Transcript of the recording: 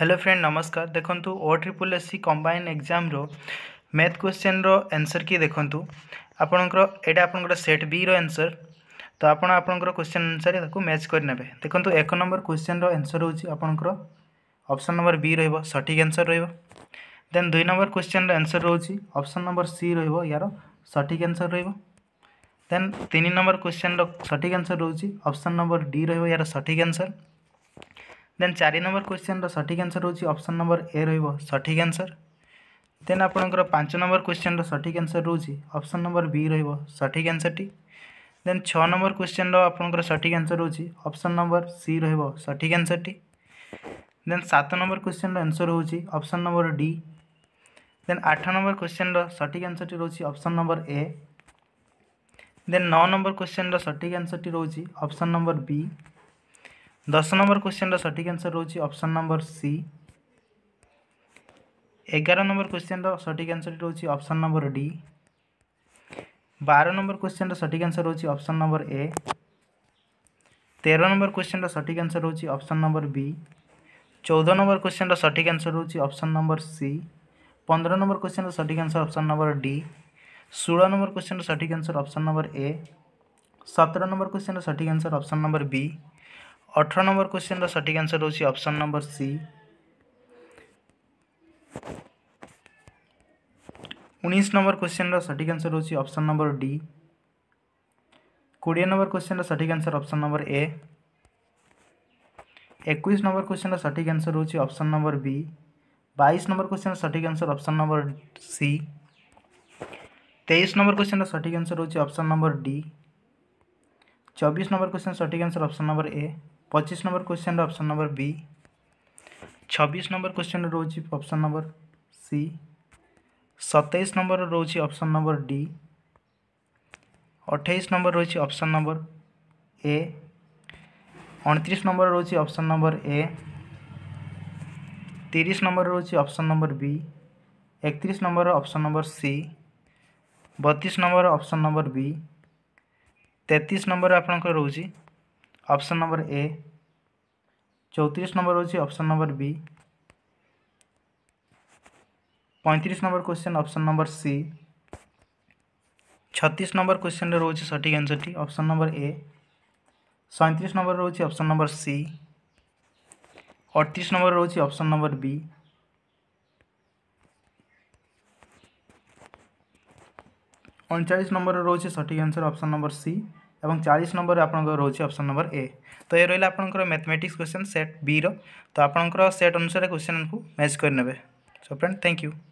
hello friend নমস্কার দেখন্তু O triple S C combine এক্সাম্র ম্যাথ কোশ্চেন্র ଆନ୍ସର୍ କି ଦେଖନ୍ତୁ ଆପଣଙ୍କର ଏଇଟା ଆପଣଙ୍କର ସେଟ୍ ବିର ଆନ୍ସର୍ ତ ଆପଣ ଆପଣଙ୍କର କୋଶ୍ଚେନ୍ ଅନୁସାରେ ତାକୁ ମ୍ୟାଚ୍ କରିନେବେ ଦେଖନ୍ତୁ ଏକ ନମ୍ବର କୋଶ୍ଚେନ୍ର ଆନ୍ସର୍ ହେଉଛି ଆପଣଙ୍କର ଅପସନ୍ ନମ୍ବର ବି ରହିବ ସଠିକ୍ ଆନ୍ସର୍ ରହିବ ଦେନ୍ ଦୁଇ ନମ୍ବର କୋଶ୍ଚେନ୍ର ଆନ୍ସର୍ ରହୁଛି ଅପସନ୍ ନମ୍ବର ସି ରହିବ ୟାର ସଠିକ୍ ଆନ୍ସର୍ ରହିବ ଦେନ୍ ତିନି ନମ୍ବର କୋଶ୍ଚେନ୍ର ସଠିକ୍ ଆନ୍ସର୍ ରହୁଛି ଅପସନ୍ ନମ୍ବର ଡି ରହିବ ୟାର ସଠିକ୍ ଆନ୍ସର୍ देन चारि नंबर क्वेश्चन रठिक आंसर हूँ अप्सन नंबर ए रठिक आंसर देन आपण पांच नंबर क्वेश्चन रठिक आंसर रोज अप्सन नंबर बी रठिक आंसर टी दे छ नंबर क्वेश्चन आपंकर सठिक आंसर हूँ अप्सन नंबर सी रठिक आंसर टी दे सात नंबर क्वेश्चन रनसर हूँ अप्सन नंबर डी दे आठ नंबर क्वेश्चन रठिक आंसर टी रोचे अप्सन नंबर ए देन नौ नंबर क्वेश्चन रठिक आंसर टी रोचे अप्सन नंबर बी दस नंबर क्वेश्चन रठिक आंसर रोज अप्सन नंबर सी एगार नंबर क्वेश्चन रठिक आंसर रोज ऑप्शन नंबर डी बार नंबर क्वेश्चन रठिक आंसर रोज अप्सन नंबर ए तेरह नंबर क्वेश्चन रठिक आंसर रोज ऑप्शन नंबर बी चौदह नंबर क्वेश्चन रठिक आंसर रोज ऑप्शन नंबर सी पंद्रह नंबर क्वेश्चन रठिक आंसर ऑप्शन नंबर डी षोह नंबर क्वेश्चन रठिक आंसर अप्सन नंबर ए सतर नंबर क्वेश्चन रठिक आंसर अप्सन नंबर बी अठर नंबर क्वेश्चन रठिक आंसर होगी ऑप्शन नंबर सी उन्नीस नंबर क्वेश्चन रठिक आंसर होगी ऑप्शन नंबर डी कोड़े नंबर क्वेश्चन रठिक आंसर ऑप्शन नंबर ए एक नंबर क्वेश्चन रठिक आंसर होगी ऑप्शन नंबर बी बैश नंबर क्वेश्चन रठिक आंसर ऑप्शन नंबर सी तेईस नंबर क्वेश्चन रठिक आंसर होगी ऑप्शन नंबर डी चौबीस नंबर क्वेश्चन सठिक आंसर ऑप्शन नंबर ए पचिश number question option number B छब्बीस नंबर क्वेश्चन रोज ऑप्शन नंबर सी सतैश नंबर रोज ऑप्शन नंबर डी अठाईस नंबर रोज ऑप्शन नंबर ए अड़तीस नंबर रोज ऑप्शन नंबर ए तीस नंबर रोज ऑप्शन नंबर बी एक नंबर ऑप्शन नंबर सी बतीस नंबर ऑप्शन नंबर बी तेतीस नंबर आपंकर रोज ऑप्शन नंबर ए चौतीस नंबर होगी ऑप्शन नंबर बी पैंतीस number question option number C छतीस नंबर क्वेश्चन रोचे सठिक आंसर टी ऑप्शन नंबर ए सैंतीस नंबर रोचे ऑप्शन नंबर सी अड़तीस नंबर रोचे ऑप्शन नंबर बी अणचाश नंबर रोचे सठिक आंसर ऑप्शन नंबर सी এবং 40 নম্বরে আপোনক ৰহছি অপচন নম্বৰ এ তো এ ৰইল আপোনকৰ ম্যাথমেটিক্স কোয়েশ্চন সেট বি ৰ তো আপোনকৰ সেট অনুসৰি কোয়েশ্চন আনকু মেচ কৰিব সো ফ্ৰেণ্ড থ্যাংক ইউ